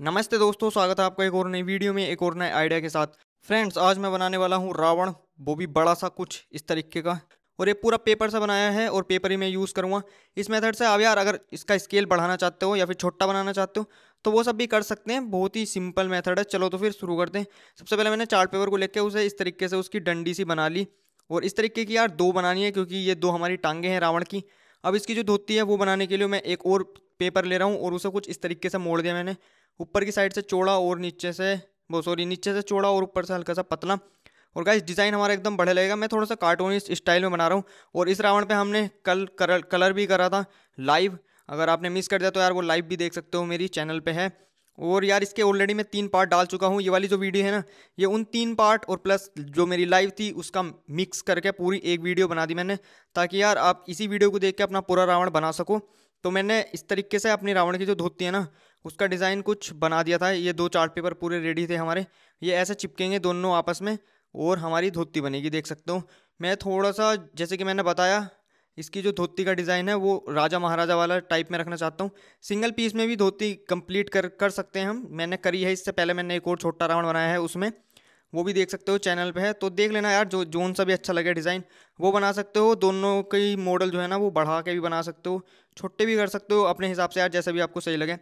नमस्ते दोस्तों स्वागत है आपका एक और नई वीडियो में एक और नए आइडिया के साथ फ्रेंड्स आज मैं बनाने वाला हूँ रावण वो भी बड़ा सा कुछ इस तरीके का और ये पूरा पेपर से बनाया है और पेपर ही मैं यूज़ करूँगा इस मेथड से आप यार अगर इसका स्केल बढ़ाना चाहते हो या फिर छोटा बनाना चाहते हो तो वो सब भी कर सकते हैं बहुत ही सिंपल मेथड है चलो तो फिर शुरू करते हैं सबसे पहले मैंने चार्ट पेपर को लेकर उसे इस तरीके से उसकी डंडी सी बना ली और इस तरीके की यार दो बनानी है क्योंकि ये दो हमारी टांगे हैं रावण की अब इसकी जो धोती है वो बनाने के लिए मैं एक और पेपर ले रहा हूँ और उसे कुछ इस तरीके से मोड़ दिया मैंने ऊपर की साइड से चौड़ा और नीचे से वो सॉरी नीचे से चौड़ा और ऊपर से हल्का सा पतला और गाइस डिज़ाइन हमारा एकदम बढ़िया लगेगा मैं थोड़ा सा कार्टूनिस्ट स्टाइल में बना रहा हूँ और इस रावण पे हमने कल कलर कलर भी करा था लाइव अगर आपने मिस कर दिया तो यार वो लाइव भी देख सकते हो मेरी चैनल पे है और यार इसके ऑलरेडी मैं तीन पार्ट डाल चुका हूँ ये वाली जो वीडियो है ना ये उन तीन पार्ट और प्लस जो मेरी लाइव थी उसका मिक्स करके पूरी एक वीडियो बना दी मैंने ताकि यार आप इसी वीडियो को देख के अपना पूरा रावण बना सको तो मैंने इस तरीके से अपनी रावण की जो धोती है ना उसका डिज़ाइन कुछ बना दिया था ये दो चार्ट पेपर पूरे रेडी थे हमारे ये ऐसे चिपकेंगे दोनों आपस में और हमारी धोती बनेगी देख सकते हो मैं थोड़ा सा जैसे कि मैंने बताया इसकी जो धोती का डिज़ाइन है वो राजा महाराजा वाला टाइप में रखना चाहता हूँ सिंगल पीस में भी धोती कंप्लीट कर कर सकते हैं हम मैंने करी है इससे पहले मैंने एक और छोटा राउंड बनाया है उसमें वो भी देख सकते हो चैनल पे है तो देख लेना यार जो जोन सा भी अच्छा लगे डिज़ाइन वो बना सकते हो दोनों के मॉडल जो है ना वो बढ़ा के भी बना सकते हो छोटे भी कर सकते हो अपने हिसाब से यार जैसे भी आपको सही लगे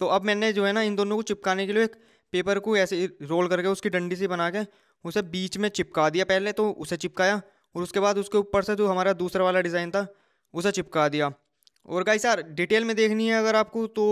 तो अब मैंने जो है ना इन दोनों को चिपकाने के लिए एक पेपर को ऐसे रोल करके उसकी डंडी से बना के उसे बीच में चिपका दिया पहले तो उसे चिपकाया और उसके बाद उसके ऊपर से जो हमारा दूसरा वाला डिज़ाइन था उसे चिपका दिया और गाई सर डिटेल में देखनी है अगर आपको तो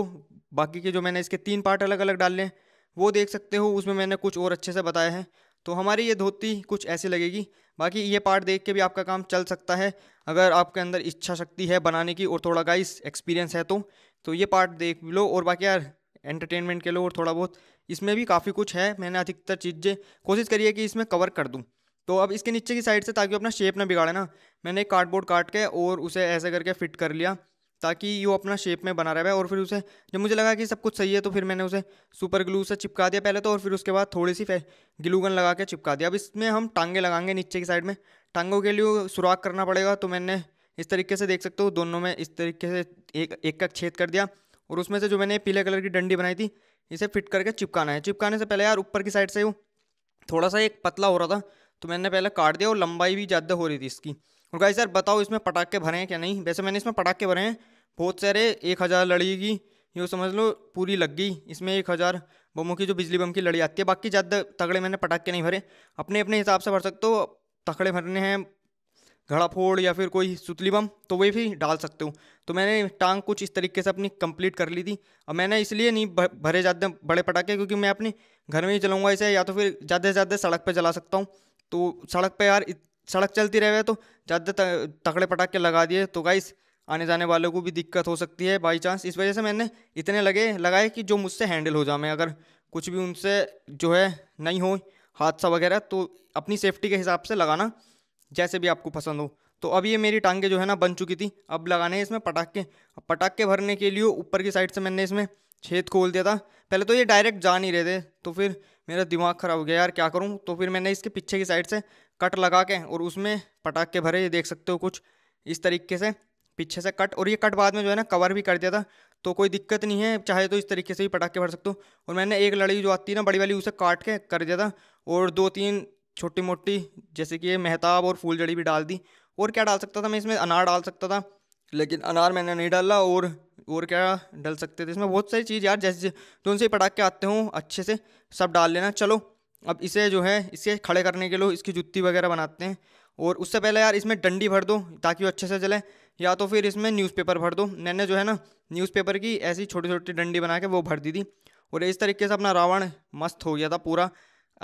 बाकी के जो मैंने इसके तीन पार्ट अलग अलग डाल लें वो देख सकते हो उसमें मैंने कुछ और अच्छे से बताया है तो हमारी ये धोती कुछ ऐसी लगेगी बाकी ये पार्ट देख के भी आपका काम चल सकता है अगर आपके अंदर इच्छा शक्ति है बनाने की और थोड़ा गाइस एक्सपीरियंस है तो तो ये पार्ट देख लो और बाकी यार एंटरटेनमेंट के लो और थोड़ा बहुत इसमें भी काफ़ी कुछ है मैंने अधिकतर चीज़ें कोशिश करी है कि इसमें कवर कर दूँ तो अब इसके नीचे की साइड से ताकि अपना शेप ना बिगाड़े ना मैंने एक कार्डबोर्ड काट के और उसे ऐसे करके फिट कर लिया ताकि यो अपना शेप में बना रहे और फिर उसे जब मुझे लगा कि सब कुछ सही है तो फिर मैंने उसे सुपर ग्लू से चिपका दिया पहले तो और फिर उसके बाद थोड़ी सी ग्लू गन लगा के चिपका दिया अब इसमें हम टांगे लगाएंगे नीचे की साइड में टांगों के लिए सुराख करना पड़ेगा तो मैंने इस तरीके से देख सकते हो दोनों में इस तरीके से एक एक का छेद कर दिया और उसमें से जो मैंने पीले कलर की डंडी बनाई थी इसे फिट करके चिपकाना है चिपकाने से पहले यार ऊपर की साइड से वो थोड़ा सा एक पतला हो रहा था तो मैंने पहले काट दिया और लंबाई भी ज़्यादा हो रही थी इसकी और गाइस यार बताओ इसमें पटाखे भरे हैं क्या नहीं वैसे मैंने इसमें पटाखे भरे हैं बहुत सारे एक हज़ार लड़ी की जो समझ लो पूरी लग गई इसमें एक हज़ार बमों की जो बिजली बम की लड़ी आती है बाकी ज़्यादा तगड़े मैंने पटाखे नहीं भरे अपने अपने हिसाब से भर सकते हो तगड़े भरने हैं घड़ाफोड़ या फिर कोई सुतली बम तो वे भी डाल सकते हो तो मैंने टांग कुछ इस तरीके से अपनी कंप्लीट कर ली थी और मैंने इसलिए नहीं भरे ज़्यादा बड़े पटाखे क्योंकि मैं अपने घर में ही चलाऊँगा इसे या तो फिर ज़्यादा से ज़्यादा सड़क पर चला सकता हूँ तो सड़क पर यार सड़क चलती रहे तो ज़्यादा तकड़े पटाखे लगा दिए तो गाइस आने जाने वालों को भी दिक्कत हो सकती है बाई चांस इस वजह से मैंने इतने लगे लगाए कि जो मुझसे हैंडल हो जाए मैं अगर कुछ भी उनसे जो है नहीं हो हादसा वगैरह तो अपनी सेफ्टी के हिसाब से लगाना जैसे भी आपको पसंद हो तो अब ये मेरी टांगे जो है ना बन चुकी थी अब लगाने हैं इसमें पटाखे अब पटाखे भरने के लिए ऊपर की साइड से मैंने इसमें छेद खोल दिया था पहले तो ये डायरेक्ट जा नहीं रहे थे तो फिर मेरा दिमाग ख़राब हो गया यार क्या करूँ तो फिर मैंने इसके पीछे की साइड से कट लगा के और उसमें पटाखे भरे ये देख सकते हो कुछ इस तरीके से पीछे से कट और ये कट बाद में जो है ना कवर भी कर दिया था तो कोई दिक्कत नहीं है चाहे तो इस तरीके से भी पटाखे भर सकते हो और मैंने एक लड़ी जो आती है ना बड़ी वाली उसे काट के कर दिया था और दो तीन छोटी मोटी जैसे कि ये मेहताब और जड़ी भी डाल दी और क्या डाल सकता था मैं इसमें अनार डाल सकता था लेकिन अनार मैंने नहीं डाला और और क्या डाल सकते थे इसमें बहुत सारी चीज़ यार जैसे जो से पटाखे आते हों अच्छे से सब डाल लेना चलो अब इसे जो है इसे खड़े करने के लिए इसकी जुत्ती वगैरह बनाते हैं और उससे पहले यार इसमें डंडी भर दो ताकि वो अच्छे से चले या तो फिर इसमें न्यूज़पेपर भर दो मैंने जो है ना न्यूज़पेपर की ऐसी छोटी छोटी डंडी बना के वो भर दी थी और इस तरीके से अपना रावण मस्त हो गया था पूरा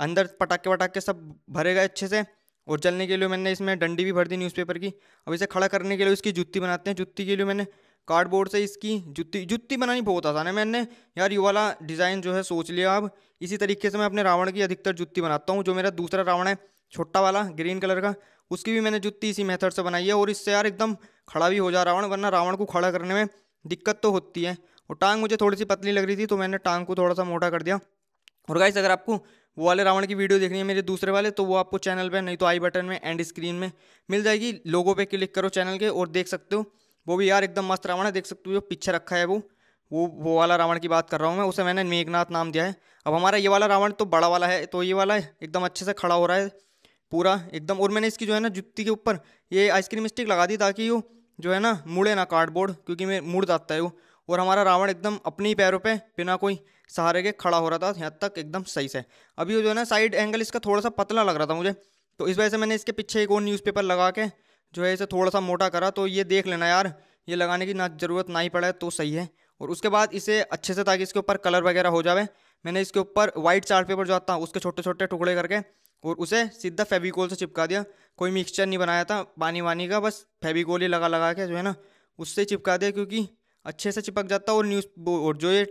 अंदर पटाखे वटाखे सब भरे गए अच्छे से और चलने के लिए मैंने इसमें डंडी भी भर दी न्यूज़पेपर की अब इसे खड़ा करने के लिए इसकी जुत्ती बनाते हैं जुत्ती के लिए मैंने कार्डबोर्ड से इसकी जुत्ती जुत्ती बनानी बहुत आसान है मैंने यार यू वाला डिज़ाइन जो है सोच लिया अब इसी तरीके से मैं अपने रावण की अधिकतर जुत्ती बनाता हूँ जो मेरा दूसरा रावण है छोटा वाला ग्रीन कलर का उसकी भी मैंने जुत्ती इसी मेथड से बनाई है और इससे यार एकदम खड़ा भी हो जा रावण वरना रावण को खड़ा करने में दिक्कत तो होती है और टांग मुझे थोड़ी सी पतली लग रही थी तो मैंने टांग को थोड़ा सा मोटा कर दिया और गाइस अगर आपको वो वाले रावण की वीडियो देखनी है मेरे दूसरे वाले तो वो आपको चैनल पे नहीं तो आई बटन में एंड स्क्रीन में मिल जाएगी लोगों पे क्लिक करो चैनल के और देख सकते हो वो भी यार एकदम मस्त रावण है देख सकते हो जो पीछे रखा है वो वो वो वाला रावण की बात कर रहा हूँ मैं उसे मैंने मेघनाथ नाम दिया है अब हमारा ये वाला रावण तो बड़ा वाला है तो ये वाला एकदम अच्छे से खड़ा हो रहा है पूरा एकदम और मैंने इसकी जो है ना जुत्ती के ऊपर ये आइसक्रीम स्टिक लगा दी ताकि वो जो है ना मुड़े ना कार्डबोर्ड क्योंकि मैं मुड़ जाता है वो और हमारा रावण एकदम अपने ही पैरों पर बिना कोई सहारे के खड़ा हो रहा था यहाँ तक एकदम सही से अभी जो है ना साइड एंगल इसका थोड़ा सा पतला लग रहा था मुझे तो इस वजह से मैंने इसके पीछे एक और न्यूज़पेपर लगा के जो है इसे थोड़ा सा मोटा करा तो ये देख लेना यार ये लगाने की ना ज़रूरत ना ही पड़े तो सही है और उसके बाद इसे अच्छे से ताकि इसके ऊपर कलर वगैरह हो जाए मैंने इसके ऊपर वाइट चार्ट पेपर जो आता उसके छोटे छोटे टुकड़े करके और उसे सीधा फेविकोल से चिपका दिया कोई मिक्सचर नहीं बनाया था पानी वानी का बस फेविकोल ही लगा लगा के जो है ना उससे चिपका दिया क्योंकि अच्छे से चिपक जाता और न्यूज़ और जो ये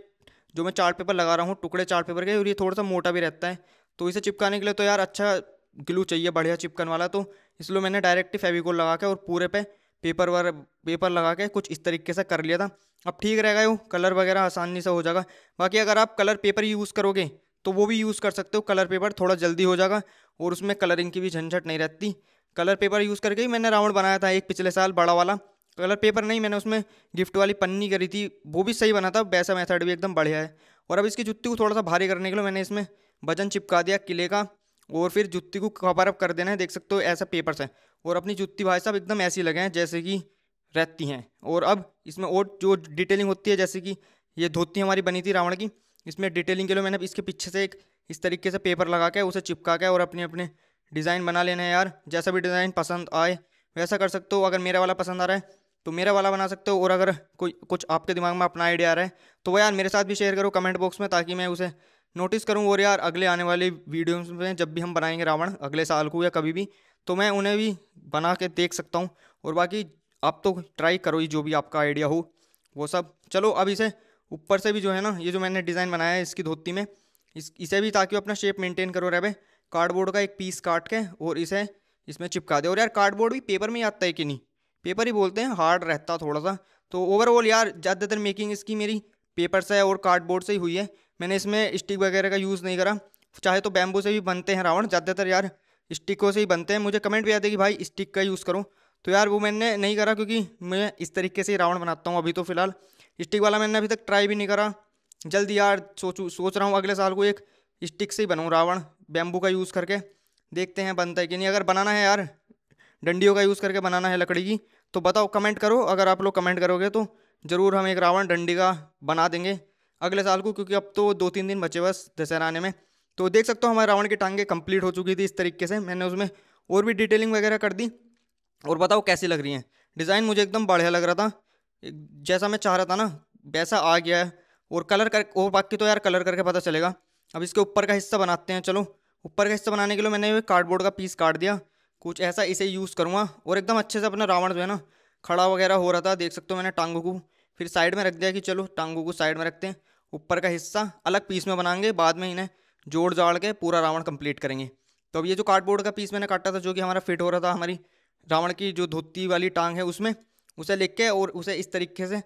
जो मैं चार्ट पेपर लगा रहा हूँ टुकड़े चार्ट पेपर के और ये थोड़ा सा मोटा भी रहता है तो इसे चिपकाने के लिए तो यार अच्छा ग्लू चाहिए बढ़िया चिपकन वाला तो इसलिए मैंने डायरेक्ट फेविकोल लगा के और पूरे पे पेपर वर पेपर लगा के कुछ इस तरीके से कर लिया था अब ठीक रहेगा यू कलर वगैरह आसानी से हो जाएगा बाकी अगर आप कलर पेपर यूज़ करोगे तो वो भी यूज़ कर सकते हो कलर पेपर थोड़ा जल्दी हो जाएगा और उसमें कलरिंग की भी झंझट नहीं रहती कलर पेपर यूज़ करके ही मैंने राउंड बनाया था एक पिछले साल बड़ा वाला तो कलर पेपर नहीं मैंने उसमें गिफ्ट वाली पन्नी करी थी वो भी सही बना था वैसा मेथड भी एकदम बढ़िया है और अब इसकी जुत्ती को थोड़ा सा भारी करने के लिए मैंने इसमें वजन चिपका दिया किले का और फिर जुत्ती को कवर अप कर देना है देख सकते हो ऐसा पेपर से और अपनी जुत्ती भाई साहब एकदम ऐसी लगे हैं जैसे कि रहती हैं और अब इसमें और जो डिटेलिंग होती है जैसे कि ये धोती हमारी बनी थी रावण की इसमें डिटेलिंग के लिए मैंने इसके पीछे से एक इस तरीके से पेपर लगा के उसे चिपका के और अपने अपने डिज़ाइन बना लेना है यार जैसा भी डिज़ाइन पसंद आए वैसा कर सकते हो अगर मेरा वाला पसंद आ रहा है तो मेरा वाला बना सकते हो और अगर कोई कुछ आपके दिमाग में अपना आइडिया आ रहा है तो वो यार मेरे साथ भी शेयर करो कमेंट बॉक्स में ताकि मैं उसे नोटिस करूँ और यार अगले आने वाले वीडियोज में जब भी हम बनाएंगे रावण अगले साल को या कभी भी तो मैं उन्हें भी बना के देख सकता हूँ और बाकी आप तो ट्राई करो ही जो भी आपका आइडिया हो वो सब चलो अब इसे ऊपर से भी जो है ना ये जो मैंने डिज़ाइन बनाया है इसकी धोती में इस इसे भी ताकि अपना शेप मेंटेन करो रहे कार्डबोर्ड का एक पीस काट के और इसे इसमें चिपका दे और यार कार्डबोर्ड भी पेपर में ही आता है कि नहीं पेपर ही बोलते हैं हार्ड रहता थोड़ा सा तो ओवरऑल यार ज़्यादातर मेकिंग इसकी मेरी पेपर से और कार्डबोर्ड से ही हुई है मैंने इसमें स्टिक वगैरह का यूज़ नहीं करा चाहे तो बैम्बू से भी बनते हैं रावण ज़्यादातर यार स्टिकों से ही बनते हैं मुझे कमेंट भी आते कि भाई स्टिक का यूज़ करो तो यार वो मैंने नहीं करा क्योंकि मैं इस तरीके से ही रावण बनाता हूँ अभी तो फिलहाल स्टिक वाला मैंने अभी तक ट्राई भी नहीं करा जल्दी यार सोचू सोच रहा हूँ अगले साल को एक स्टिक से ही बनाऊँ रावण बैम्बू का यूज़ करके देखते हैं बनता है कि नहीं अगर बनाना है यार डंडियों का यूज़ करके बनाना है लकड़ी की तो बताओ कमेंट करो अगर आप लोग कमेंट करोगे तो ज़रूर हम एक रावण डंडी का बना देंगे अगले साल को क्योंकि अब तो दो तीन दिन बचे बस दशहरा आने में तो देख सकते हो हमारे रावण की टांगे कंप्लीट हो चुकी थी इस तरीके से मैंने उसमें और भी डिटेलिंग वगैरह कर दी और बताओ कैसी लग रही हैं डिज़ाइन मुझे एकदम बढ़िया लग रहा था जैसा मैं चाह रहा था ना वैसा आ गया है और कलर कर और बाकी तो यार कलर करके पता चलेगा अब इसके ऊपर का हिस्सा बनाते हैं चलो ऊपर का हिस्सा बनाने के लिए मैंने कार्डबोर्ड का पीस काट दिया कुछ ऐसा इसे यूज़ करूँगा और एकदम अच्छे से अपना रावण जो है ना खड़ा वगैरह हो रहा था देख सकते हो मैंने टांगों को फिर साइड में रख दिया कि चलो टांगों को साइड में रखते हैं ऊपर का हिस्सा अलग पीस में बनाएंगे बाद में इन्हें जोड़ जाड़ के पूरा रावण कंप्लीट करेंगे तो अब ये जो कार्डबोर्ड का पीस मैंने काटा था जो कि हमारा फिट हो रहा था हमारी रावण की जो धोती वाली टांग है उसमें उसे लिख के और उसे इस तरीके से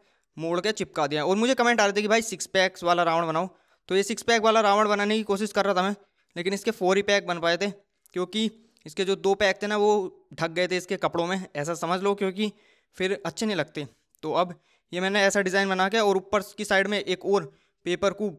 मोड़ के चिपका दिया और मुझे कमेंट आ रहे थे कि भाई सिक्स पैक्स वाला रावण बनाओ तो ये सिक्स पैक वाला रावण बनाने की कोशिश कर रहा था मैं लेकिन इसके फोर ही पैक बन पाए थे क्योंकि इसके जो दो पैक थे ना वो ढक गए थे इसके कपड़ों में ऐसा समझ लो क्योंकि फिर अच्छे नहीं लगते तो अब ये मैंने ऐसा डिज़ाइन बना के और ऊपर की साइड में एक और पेपर को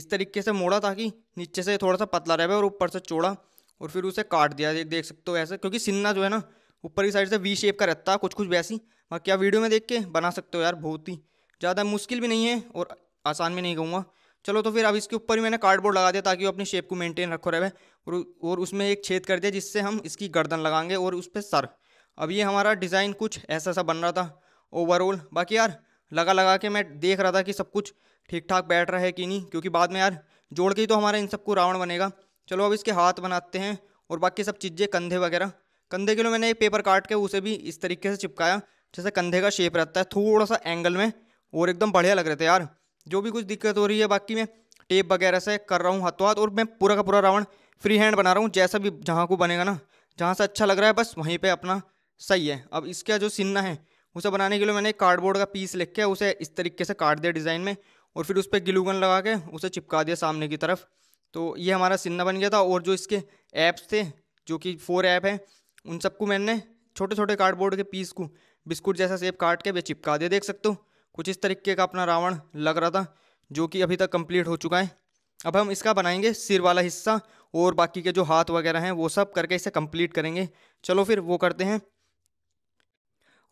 इस तरीके से मोड़ा ताकि नीचे से थोड़ा सा पतला रहे और ऊपर से चौड़ा और फिर उसे काट दिया देख सकते हो ऐसे क्योंकि सिन्ना जो है ना ऊपर की साइड से वी शेप का रहता है कुछ कुछ वैसी बाकी आप वीडियो में देख के बना सकते हो यार बहुत ही ज़्यादा मुश्किल भी नहीं है और आसान भी नहीं कहूँगा चलो तो फिर अब इसके ऊपर ही मैंने कार्डबोर्ड लगा दिया ताकि वो अपनी शेप को मेंटेन रखो रहे और और उसमें एक छेद कर दिया जिससे हम इसकी गर्दन लगाएंगे और उस पर सर अब ये हमारा डिज़ाइन कुछ ऐसा सा बन रहा था ओवरऑल बाकी यार लगा लगा के मैं देख रहा था कि सब कुछ ठीक ठाक बैठ रहा है कि नहीं क्योंकि बाद में यार जोड़ के ही तो हमारा इन सबको रावण बनेगा चलो अब इसके हाथ बनाते हैं और बाकी सब चीज़ें कंधे वगैरह कंधे के लिए मैंने एक पेपर काट के उसे भी इस तरीके से चिपकाया जैसे कंधे का शेप रहता है थोड़ा सा एंगल में और एकदम बढ़िया लग रहे थे यार जो भी कुछ दिक्कत हो रही है बाकी मैं टेप वगैरह से कर रहा हूँ हाथों हाथ और मैं पूरा का पूरा रावण फ्री हैंड बना रहा हूँ जैसा भी जहाँ को बनेगा ना जहाँ से अच्छा लग रहा है बस वहीं पर अपना सही है अब इसका जो सिन्ना है उसे बनाने के लिए मैंने कार्डबोर्ड का पीस लिख के उसे इस तरीके से काट दिया डिज़ाइन में और फिर उस पर गिलूगन लगा के उसे चिपका दिया सामने की तरफ तो ये हमारा सिन्ना बन गया था और जो इसके ऐप्स थे जो कि फोर ऐप हैं उन सबको मैंने छोटे छोटे कार्डबोर्ड के पीस को बिस्कुट जैसा सेब काट के वे चिपका दिया देख सकते हो कुछ इस तरीके का अपना रावण लग रहा था जो कि अभी तक कंप्लीट हो चुका है अब हम इसका बनाएंगे सिर वाला हिस्सा और बाकी के जो हाथ वगैरह हैं वो सब करके इसे कंप्लीट करेंगे चलो फिर वो करते हैं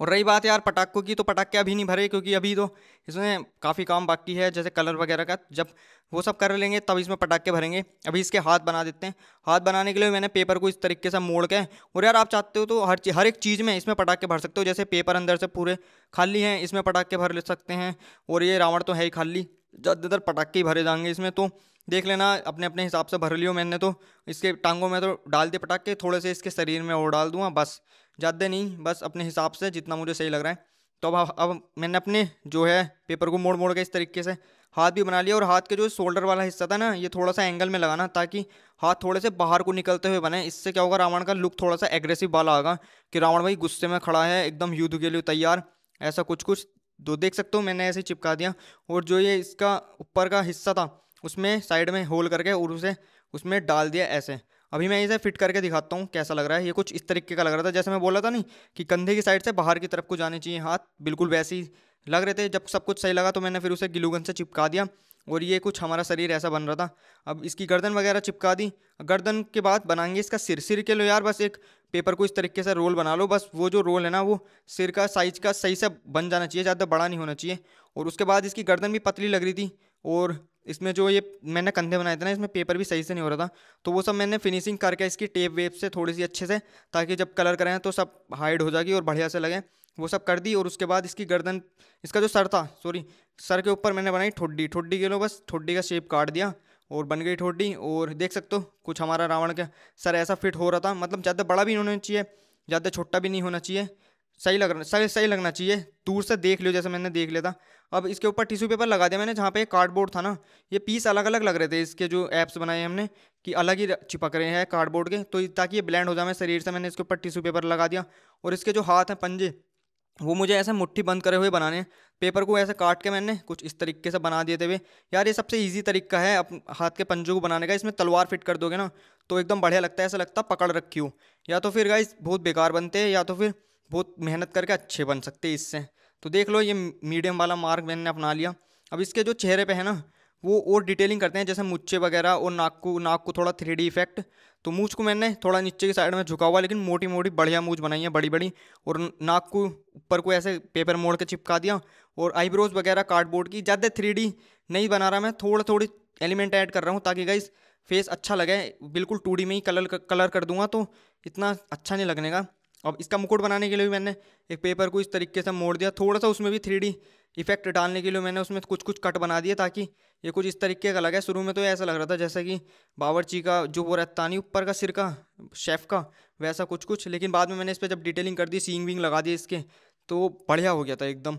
और रही बात यार पटाखों की तो पटाखे अभी नहीं भरे क्योंकि अभी तो इसमें काफ़ी काम बाकी है जैसे कलर वगैरह का जब वो सब कर लेंगे तब इसमें पटाखे भरेंगे अभी इसके हाथ बना देते हैं हाथ बनाने के लिए मैंने पेपर को इस तरीके से मोड़ के और यार आप चाहते हो तो हर हर एक चीज़ में इसमें पटाखे भर सकते हो जैसे पेपर अंदर से पूरे खाली हैं इसमें पटाखे भर ले सकते हैं और ये रावण तो है ही खाली ज़्यादातर पटाखे ही भरे जाएंगे इसमें तो देख लेना अपने अपने हिसाब से भर लियो मैंने तो इसके टांगों में तो डाल दिए पटाख के थोड़े से इसके शरीर में और डाल दूँगा बस ज़्यादा नहीं बस अपने हिसाब से जितना मुझे सही लग रहा है तो अब अब मैंने अपने जो है पेपर को मोड़ मोड़ के इस तरीके से हाथ भी बना लिया और हाथ के जो शोल्डर वाला हिस्सा था ना ये थोड़ा सा एंगल में लगाना ताकि हाथ थोड़े से बाहर को निकलते हुए बने इससे क्या होगा रावण का लुक थोड़ा सा एग्रेसिव वाला आगा कि रावण भाई गुस्से में खड़ा है एकदम युद्ध के लिए तैयार ऐसा कुछ कुछ तो देख सकते हो मैंने ऐसे चिपका दिया और जो ये इसका ऊपर का हिस्सा था उसमें साइड में होल करके और उसे उसमें डाल दिया ऐसे अभी मैं इसे फिट करके दिखाता हूँ कैसा लग रहा है ये कुछ इस तरीके का लग रहा था जैसे मैं बोला था नहीं कि कंधे की साइड से बाहर की तरफ को जाने चाहिए हाथ बिल्कुल वैसे ही लग रहे थे जब सब कुछ सही लगा तो मैंने फिर उसे गिलूगन से चिपका दिया और ये कुछ हमारा शरीर ऐसा बन रहा था अब इसकी गर्दन वगैरह चिपका दी गर्दन के बाद बनाएंगे इसका सिर सिर के लो यार बस एक पेपर को इस तरीके से रोल बना लो बस वो जो रोल है ना वो सिर का साइज का सही से बन जाना चाहिए ज़्यादा बड़ा नहीं होना चाहिए और उसके बाद इसकी गर्दन भी पतली लग रही थी और इसमें जो ये मैंने कंधे बनाए थे ना इसमें पेपर भी सही से नहीं हो रहा था तो वो सब मैंने फिनिशिंग करके इसकी टेप वेप से थोड़ी सी अच्छे से ताकि जब कलर करें तो सब हाइड हो जाएगी और बढ़िया से लगे वो सब कर दी और उसके बाद इसकी गर्दन इसका जो सर था सॉरी सर के ऊपर मैंने बनाई ठोडी ठोडी के लो बस ठोडी का शेप काट दिया और बन गई ठोडी और देख सकते हो कुछ हमारा रावण का सर ऐसा फिट हो रहा था मतलब ज़्यादा बड़ा भी नहीं होना चाहिए ज़्यादा छोटा भी नहीं होना चाहिए सही लग रहा सही सही लगना चाहिए दूर से देख लियो जैसे मैंने देख लिया था अब इसके ऊपर टिश्यू पेपर लगा दिया मैंने जहाँ पे कार्डबोर्ड था ना ये पीस अलग अलग लग रहे थे इसके जो ऐप्स बनाए हैं हमने कि अलग ही चिपक रहे हैं कार्डबोर्ड के तो ताकि ये ब्लैंड हो जाए मैं शरीर से मैंने इसके ऊपर टिश्यू पेपर लगा दिया और इसके जो हाथ हैं पंजे वो मुझे ऐसे मुट्ठी बंद करे हुए बनाने हैं पेपर को ऐसे काट के मैंने कुछ इस तरीके से बना दिए थे वे यार ये सबसे इजी तरीका है अप हाथ के पंजों को बनाने का इसमें तलवार फिट कर दोगे ना तो एकदम बढ़िया लगता है ऐसा लगता है पकड़ रखी हो या तो फिर गाइस बहुत बेकार बनते हैं या तो फिर बहुत मेहनत करके अच्छे बन सकते हैं इससे तो देख लो ये मीडियम वाला मार्क मैंने अपना लिया अब इसके जो चेहरे पे है ना वो और डिटेलिंग करते हैं जैसे मुच्छे वगैरह और नाक को नाक को थोड़ा थ्री इफेक्ट तो मूछ को मैंने थोड़ा नीचे की साइड में झुका हुआ लेकिन मोटी मोटी बढ़िया मूछ बनाई है बड़ी बड़ी और नाक को ऊपर को ऐसे पेपर मोड़ के चिपका दिया और आईब्रोज वगैरह कार्डबोर्ड की ज़्यादा थ्री नहीं बना रहा मैं थोड़ा थोड़ी एलिमेंट ऐड कर रहा हूँ ताकि गाइस फेस अच्छा लगे बिल्कुल टू में ही कलर कलर कर दूंगा तो इतना अच्छा नहीं लगने का अब इसका मुकुट बनाने के लिए भी मैंने एक पेपर को इस तरीके से मोड़ दिया थोड़ा सा उसमें भी थ्री इफेक्ट डालने के लिए मैंने उसमें कुछ कुछ कट बना दिया ताकि ये कुछ इस तरीके का लगा शुरू में तो ऐसा लग रहा था जैसे कि बावरची का जो वो रहता नहीं ऊपर का सिर का शेफ़ का वैसा कुछ कुछ लेकिन बाद में मैंने इस पर जब डिटेलिंग कर दी सींग विंग लगा दी इसके तो बढ़िया हो गया था एकदम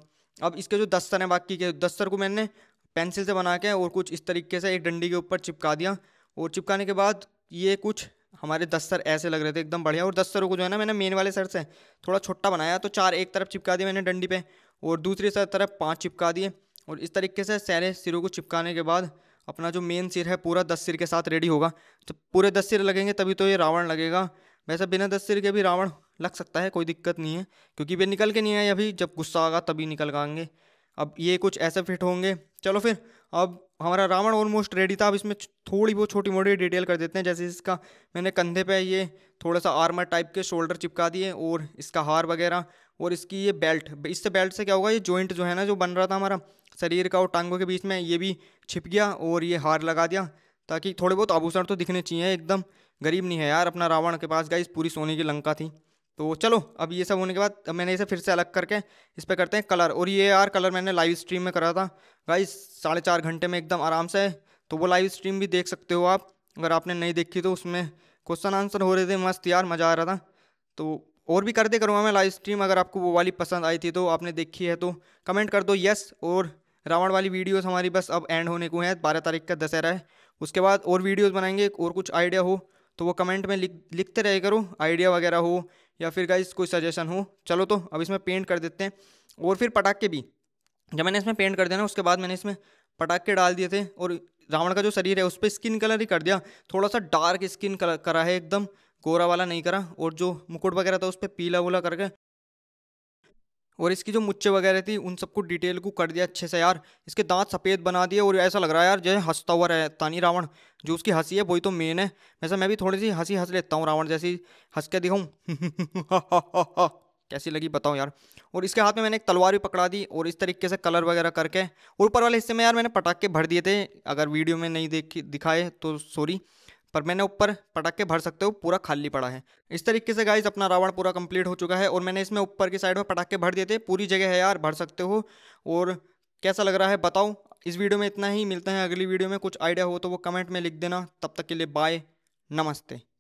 अब इसके जो दस्तर हैं बाकी के दस्तर को मैंने पेंसिल से बना के और कुछ इस तरीके से एक डंडी के ऊपर चिपका दिया और चिपकाने के बाद ये कुछ हमारे दस्तर ऐसे लग रहे थे एकदम बढ़िया और दस्तरों को जो है ना मैंने मेन वाले सर से थोड़ा छोटा बनाया तो चार एक तरफ चिपका दिए मैंने डंडी पे और दूसरी सर तरफ पाँच चिपका दिए और इस तरीके से सारे सिरों को चिपकाने के बाद अपना जो मेन सिर है पूरा दस सिर के साथ रेडी होगा तो पूरे दस सिर लगेंगे तभी तो ये रावण लगेगा वैसे बिना दस सिर के भी रावण लग सकता है कोई दिक्कत नहीं है क्योंकि वे निकल के नहीं आए अभी जब गुस्सा आगा तभी निकल आएंगे अब ये कुछ ऐसे फिट होंगे चलो फिर अब हमारा रावण ऑलमोस्ट रेडी था अब इसमें थोड़ी बहुत छोटी मोटी डिटेल कर देते हैं जैसे इसका मैंने कंधे पे ये थोड़ा सा आर्मर टाइप के शोल्डर चिपका दिए और इसका हार वगैरह और इसकी ये बेल्ट इससे बेल्ट से क्या होगा ये जॉइंट जो है ना जो बन रहा था हमारा शरीर का और टांगों के बीच में ये भी छिप गया और ये हार लगा दिया ताकि थोड़े बहुत आभूषण तो दिखने चाहिए एकदम गरीब नहीं है यार अपना रावण के पास गाइस पूरी सोने की लंका थी तो चलो अब ये सब होने के बाद मैंने इसे फिर से अलग करके इस पर करते हैं कलर और ये यार कलर मैंने लाइव स्ट्रीम में करा था गाइस साढ़े चार घंटे में एकदम आराम से तो वो लाइव स्ट्रीम भी देख सकते हो आप अगर आपने नहीं देखी तो उसमें क्वेश्चन आंसर हो रहे थे मस्त यार मज़ा आ रहा था तो और भी करते करूँगा मैं लाइव स्ट्रीम अगर आपको वो वाली पसंद आई थी तो आपने देखी है तो कमेंट कर दो यस और रावण वाली वीडियोज़ हमारी बस अब एंड होने को हैं बारह तारीख का दशहरा है उसके बाद और वीडियोज़ बनाएंगे और कुछ आइडिया हो तो वो कमेंट में लिख लिखते रहे करो आइडिया वगैरह हो या फिर गाइज कोई सजेशन हो चलो तो अब इसमें पेंट कर देते हैं और फिर पटाखे भी जब मैंने इसमें पेंट कर दिया ना उसके बाद मैंने इसमें पटाखे डाल दिए थे और रावण का जो शरीर है उस पर स्किन कलर ही कर दिया थोड़ा सा डार्क स्किन कलर करा है एकदम गोरा वाला नहीं करा और जो मुकुट वगैरह था उस पर पीला वूला करके और इसकी जो मुच्छे वगैरह थी उन सबको डिटेल को कर दिया अच्छे से यार इसके दांत सफ़ेद बना दिए और ऐसा लग रहा है यार जैसे हंसता हुआ रहता नहीं रावण जो उसकी हंसी है वही तो मेन है वैसे मैं भी थोड़ी सी हंसी हंस लेता हूँ रावण जैसी हंस के दिखाऊँ कैसी लगी बताऊँ यार और इसके हाथ में मैंने एक तलवार भी पकड़ा दी और इस तरीके से कलर वगैरह करके ऊपर वाले हिस्से में यार मैंने पटाखे भर दिए थे अगर वीडियो में नहीं देखी दिखाए तो सॉरी पर मैंने ऊपर पटाखे भर सकते हो पूरा खाली पड़ा है इस तरीके से गाइज अपना रावण पूरा कंप्लीट हो चुका है और मैंने इसमें ऊपर की साइड में पटाखे भर दिए थे पूरी जगह है यार भर सकते हो और कैसा लग रहा है बताओ इस वीडियो में इतना ही मिलते हैं अगली वीडियो में कुछ आइडिया हो तो वो कमेंट में लिख देना तब तक के लिए बाय नमस्ते